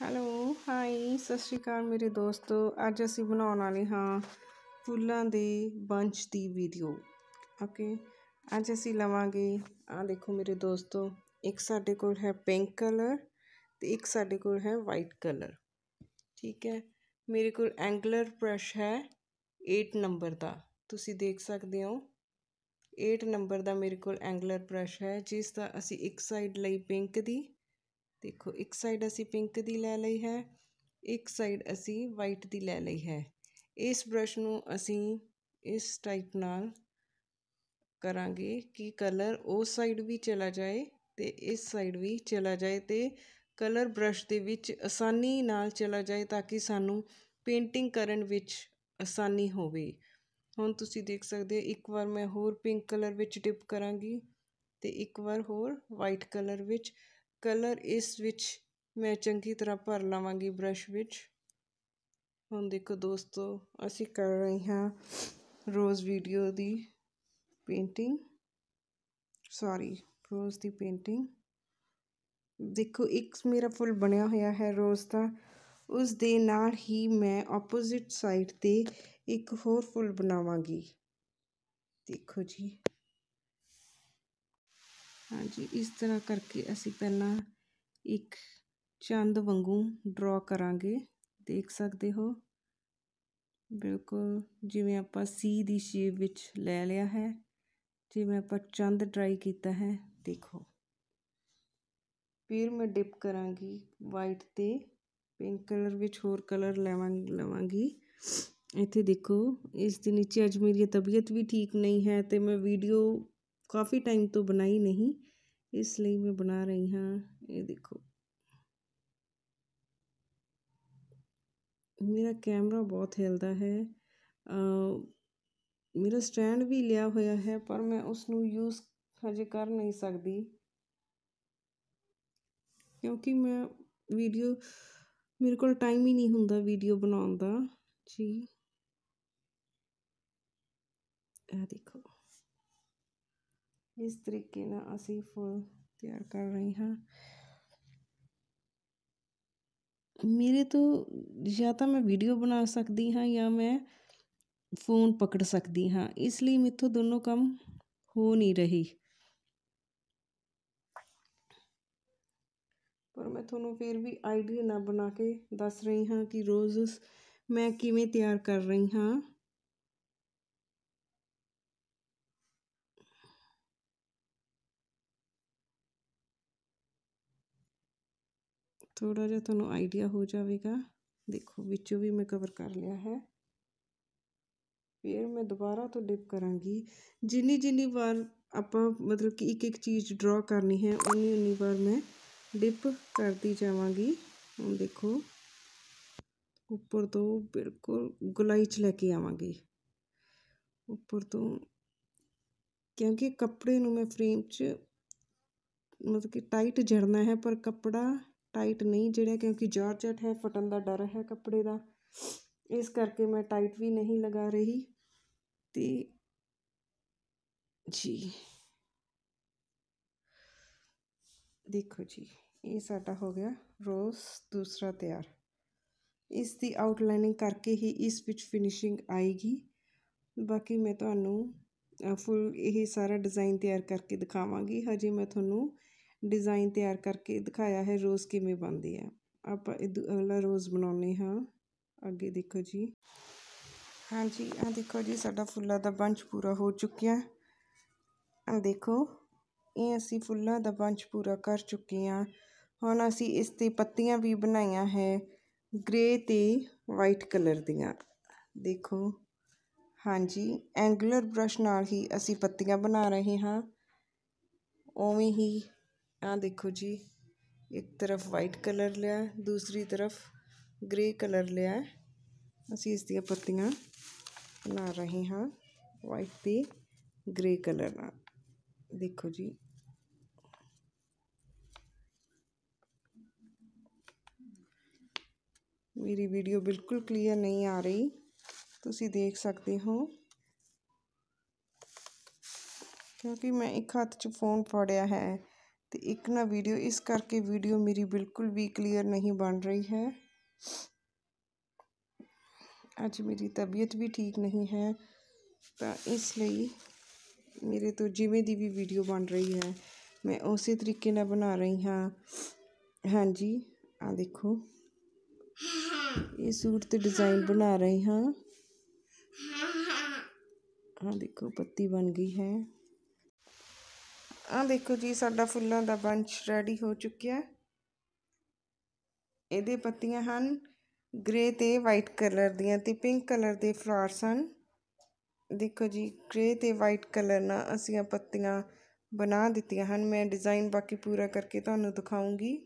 hello hi ਸਤਿ ਸ਼੍ਰੀ ਅਕਾਲ ਮੇਰੇ ਦੋਸਤੋ ਅੱਜ ਅਸੀਂ ਬਣਾਉਣ ਵਾਲੇ ਹਾਂ ਫੁੱਲਾਂ ਦੇ ਬੰਚ ਦੀ ਵੀਡੀਓ ਓਕੇ ਅੱਜ ਅਸੀਂ ਲਵਾਂਗੇ ਆ ਦੇਖੋ ਮੇਰੇ ਦੋਸਤੋ ਇੱਕ ਸਾਡੇ ਕੋਲ ਹੈ ਪਿੰਕ ਕਲਰ ਤੇ ਇੱਕ ਸਾਡੇ ਕੋਲ ਹੈ ਵਾਈਟ ਕਲਰ ਠੀਕ ਹੈ ਮੇਰੇ ਕੋਲ ਐਂਗਲਰ ਬ੍ਰਸ਼ ਹੈ 8 ਨੰਬਰ ਦਾ ਤੁਸੀਂ ਦੇਖ ਸਕਦੇ ਹੋ 8 ਨੰਬਰ ਦਾ ਮੇਰੇ ਕੋਲ ਐਂਗਲਰ ਬ੍ਰਸ਼ ਹੈ ਜਿਸ ਦਾ ਅਸੀਂ ਇੱਕ ਸਾਈਡ ਲਈ ਪਿੰਕ ਦੀ ਦੇਖੋ ਇੱਕ ਸਾਈਡ ਅਸੀਂ ਪਿੰਕ ਦੀ ਲੈ ਲਈ ਹੈ ਇੱਕ ਸਾਈਡ ਅਸੀਂ ਵਾਈਟ ਦੀ ਲੈ ਲਈ ਹੈ ਇਸ ਬ੍ਰਸ਼ ਨੂੰ ਅਸੀਂ ਇਸ ਟਾਈਪ ਨਾਲ ਕਰਾਂਗੇ ਕਿ ਕਲਰ ਉਸ ਸਾਈਡ ਵੀ ਚਲਾ ਜਾਏ ਤੇ ਇਸ ਸਾਈਡ ਵੀ ਚਲਾ ਜਾਏ ਤੇ ਕਲਰ ਬ੍ਰਸ਼ ਦੇ ਵਿੱਚ ਆਸਾਨੀ ਨਾਲ ਚਲਾ ਜਾਏ ਤਾਂ ਕਿ ਸਾਨੂੰ ਪੇਂਟਿੰਗ ਕਰਨ ਵਿੱਚ ਆਸਾਨੀ ਹੋਵੇ ਹੁਣ ਤੁਸੀਂ ਦੇਖ ਸਕਦੇ ਹੋ ਇੱਕ ਵਾਰ ਮੈਂ ਹੋਰ ਪਿੰਕ ਕਲਰ ਵਿੱਚ ਡਿਪ ਕਰਾਂਗੀ ਤੇ ਇੱਕ ਵਾਰ ਹੋਰ ਵਾਈਟ ਕਲਰ ਵਿੱਚ ਕਲਰ ਇਸ ਵਿੱਚ ਮੈਂ ਚੰਗੀ ਤਰ੍ਹਾਂ ਭਰ ਲਵਾਂਗੀ ਬ੍ਰਸ਼ ਵਿੱਚ ਹੁਣ ਦੇਖੋ ਦੋਸਤੋ ਅਸੀਂ ਕਰ ਰਹੇ ਹਾਂ ਰੋਜ਼ ਵੀਡੀਓ ਦੀ ਪੇਂਟਿੰਗ ਸੌਰੀ ਰੋਜ਼ ਦੀ ਪੇਂਟਿੰਗ ਦੇਖੋ ਇੱਕ ਮੇਰਾ ਫੁੱਲ ਬਣਿਆ ਹੋਇਆ ਹੈ ਰੋਜ਼ ਦਾ ਉਸ ਦੇ ਨਾਲ ਹੀ ਮੈਂ ਆਪੋਜ਼ਿਟ ਸਾਈਡ ਤੇ ਇੱਕ ਹੋਰ ਫੁੱਲ ਬਣਾਵਾਂਗੀ ਦੇਖੋ ਜੀ ਹਾਂਜੀ ਇਸ ਤਰ੍ਹਾਂ ਕਰਕੇ ਅਸੀਂ ਪਹਿਲਾਂ ਇੱਕ ਚੰਦ ਵਾਂਗੂ ਡਰਾ ਕਰਾਂਗੇ ਦੇਖ ਸਕਦੇ ਹੋ ਬਿਲਕੁਲ ਜਿਵੇਂ ਆਪਾਂ ਸੀ ਦੀ ਸ਼ੇਪ ਵਿੱਚ ਲੈ ਲਿਆ ਹੈ ਜਿਵੇਂ ਆਪਾਂ ਚੰਦ ਡਰਾਈ ਕੀਤਾ ਹੈ ਦੇਖੋ ਫਿਰ ਮੈਂ ਡਿਪ ਕਰਾਂਗੀ ਵਾਈਟ ਤੇ ਪਿੰਕ ਕਲਰ ਵਿੱਚ ਹੋਰ ਕਲਰ ਲਵਾਂਗੀ ਲਵਾਂਗੀ ਇੱਥੇ ਦੇਖੋ ਇਸ ਦੇ ਨੀਚੇ ਅੱਜ ਮੇਰੀ ਤਬੀਅਤ ਵੀ ਠੀਕ ਨਹੀਂ ਹੈ ਤੇ ਮੈਂ ਵੀਡੀਓ ਕਾਫੀ ਟਾਈਮ ਤੋਂ ਬਣਾਈ ਨਹੀਂ ਇਸ ਲਈ ਮੈਂ ਬਣਾ ਰਹੀ ਹਾਂ ਇਹ ਦੇਖੋ ਮੇਰਾ ਕੈਮਰਾ ਬਹੁਤ ਹਿਲਦਾ ਹੈ ਮੇਰਾ ਸਟੈਂਡ ਵੀ ਲਿਆ ਹੋਇਆ ਹੈ ਪਰ ਮੈਂ ਉਸ ਨੂੰ ਯੂਜ਼ ਹਜੇ ਕਰ ਨਹੀਂ ਸਕਦੀ ਕਿਉਂਕਿ ਮੈਂ ਵੀਡੀਓ ਮੇਰੇ ਕੋਲ ਟਾਈਮ ਹੀ ਨਹੀਂ ਹੁੰਦਾ ਵੀਡੀਓ ਬਣਾਉਣ ਦਾ ਜੀ ਆ ਦੇਖੋ ਇਸ ਤਰੀਕੇ ਨਾਲ ਅਸੀਂ ਫੁੱਲ ਤਿਆਰ ਕਰ ਰਹੇ ਹਾਂ ਮੇਰੇ ਤੋਂ ਜਾਂ ਤਾਂ ਮੈਂ ਵੀਡੀਓ ਬਣਾ ਸਕਦੀ ਹਾਂ ਜਾਂ ਮੈਂ ਫੋਨ ਪਕੜ ਸਕਦੀ ਹਾਂ ਇਸ ਲਈ ਮੇਥੋਂ ਦੋਨੋਂ ਕੰਮ ਹੋ ਨਹੀਂ ਰਹੀ ਪਰ ਮੈਂ ਤੁਹਾਨੂੰ ਫਿਰ ਵੀ ਆਈਡੀਆ ਨਾ ਬਣਾ ਕੇ ਦੱਸ ਰਹੀ ਹਾਂ ਕਿ ਰੋਜ਼ਸ ਮੈਂ ਕਿਵੇਂ ਤਿਆਰ ਕਰ ਰਹੀ ਹਾਂ ਥੋੜਾ ਜਿਹਾ ਤੁਹਾਨੂੰ ਆਈਡੀਆ ਹੋ ਜਾਵੇਗਾ ਦੇਖੋ ਵਿੱਚੋਂ ਵੀ ਮੈਂ ਕਵਰ ਕਰ ਲਿਆ ਹੈ ਫਿਰ ਮੈਂ ਦੁਬਾਰਾ ਤੋਂ ਡਿਪ ਕਰਾਂਗੀ ਜਿੰਨੀ ਜਿੰਨੀ ਵਾਰ ਆਪਾਂ ਮਤਲਬ ਕਿ ਇੱਕ ਇੱਕ ਚੀਜ਼ ਡਰਾ ਕਰਨੀ ਹੈ ਉਨੀ ਉਨੀ ਵਾਰ ਮੈਂ ਡਿਪ ਕਰਦੀ ਜਾਵਾਂਗੀ ਹੁਣ ਦੇਖੋ ਉੱਪਰ ਤੋਂ ਬਿਲਕੁਲ ਗੁਲਾਈ ਚ ਲੈ ਕੇ ਆਵਾਂਗੀ ਉੱਪਰ ਤੋਂ ਕਿਉਂਕਿ ਕੱਪੜੇ ਨੂੰ ਮੈਂ ਫਰੇਮ 'ਚ ਮਤਲਬ ਕਿ ਟਾਈਟ ਜੜਨਾ ਹੈ ਪਰ ਕੱਪੜਾ ਟਾਈਟ ਨਹੀਂ ਜਿਹੜਾ ਕਿਉਂਕਿ ਜਾਰਜਟ ਹੈ ਫਟਣ ਦਾ ਡਰ ਹੈ ਕੱਪੜੇ ਦਾ ਇਸ ਕਰਕੇ ਮੈਂ ਟਾਈਟ ਵੀ ਨਹੀਂ ਲਗਾ ਰਹੀ ਤੇ ਜੀ ਦੇਖੋ ਜੀ ਇਹ ਸਾਡਾ ਹੋ ਗਿਆ ਰੋਜ਼ ਦੂਸਰਾ ਤਿਆਰ ਇਸ ਦੀ ਆਊਟਲਾਈਨਿੰਗ ਕਰਕੇ ਹੀ ਇਸ ਵਿੱਚ ਫਿਨਿਸ਼ਿੰਗ ਆਏਗੀ ਬਾਕੀ ਮੈਂ ਤੁਹਾਨੂੰ ਫੁੱਲ ਇਹ ਸਾਰਾ ਡਿਜ਼ਾਈਨ ਤਿਆਰ ਕਰਕੇ ਦਿਖਾਵਾਂਗੀ ਹਜੇ ਮੈਂ ਤੁਹਾਨੂੰ ਡਿਜ਼ਾਈਨ ਤਿਆਰ ਕਰਕੇ ਦਿਖਾਇਆ ਹੈ ਰੋਜ਼ ਕਿਵੇਂ ਬਣਦੀ ਹੈ ਆਪਾਂ ਇਹ ਅਗਲਾ ਰੋਜ਼ ਬਣਾਉਨੇ ਹਾਂ ਅੱਗੇ ਦੇਖੋ ਜੀ ਹਾਂਜੀ ਆ ਦੇਖੋ ਜੀ ਸਾਡਾ ਫੁੱਲਾਂ ਦਾ ਬੰਚ ਪੂਰਾ ਹੋ ਚੁੱਕਿਆ ਆ ਦੇਖੋ ਇਹ ਅਸੀਂ ਫੁੱਲਾਂ ਦਾ ਬੰਚ ਪੂਰਾ ਕਰ ਚੁੱਕੇ ਹਾਂ ਹੁਣ ਅਸੀਂ ਇਸ ਤੇ ਪੱਤੀਆਂ ਵੀ ਬਣਾਈਆਂ ਹੈ ਗ੍ਰੇ ਤੇ ਵਾਈਟ ਕਲਰ ਦੀਆਂ ਦੇਖੋ ਹਾਂਜੀ ਐਂਗੂਲਰ ਬ੍ਰਸ਼ ਨਾਲ ਹੀ ਅਸੀਂ ਪੱਤੀਆਂ ਬਣਾ ਰਹੇ ਹਾਂ ਉਵੇਂ ਹੀ आ हाँ, देखो जी एक तरफ वाइट कलर लिया दूसरी तरफ ग्रे कलर लिया असी इस दत्तियाँ बना रहे हाँ वाइट पे ग्रे कलर ना देखो जी मेरी वीडियो बिल्कुल क्लियर नहीं आ रही तुम देख सकते हो क्योंकि मैं एक हाथ च फोन फड़िया है तो एक ना भीडियो इस करके वीडियो मेरी बिल्कुल भी क्लीयर नहीं बन रही है अज मेरी तबीयत भी ठीक नहीं है तो इसलिए मेरे तो जिमें की भी वीडियो बन रही है मैं उस तरीके बना रही हाँ हाँ जी आ देखो ये सूट तो डिजाइन बना रही हाँ हाँ देखो पत्ती बन गई है ਆ ਦੇਖੋ ਜੀ ਸਾਡਾ ਫੁੱਲਾਂ ਦਾ ਬੰਚ ਰੈਡੀ ਹੋ ਚੁੱਕਿਆ ਇਹਦੇ ਪੱਤੀਆਂ ਹਨ ਗ੍ਰੇ ਤੇ ਵਾਈਟ ਕਲਰ ਦੀਆਂ ਤੇ ਪਿੰਕ ਕਲਰ ਦੇ ਫਲਾਵਰਸ ਹਨ ਦੇਖੋ ਜੀ ਗ੍ਰੇ ਤੇ ਵਾਈਟ ਕਲਰ ਨਾਲ ਅਸੀਂ ਆ ਪੱਤੀਆਂ ਬਣਾ ਦਿੱਤੀਆਂ ਹਨ ਮੈਂ ਡਿਜ਼ਾਈਨ ਬਾਕੀ ਪੂਰਾ ਕਰਕੇ ਤੁਹਾਨੂੰ ਦਿਖਾਉਂਗੀ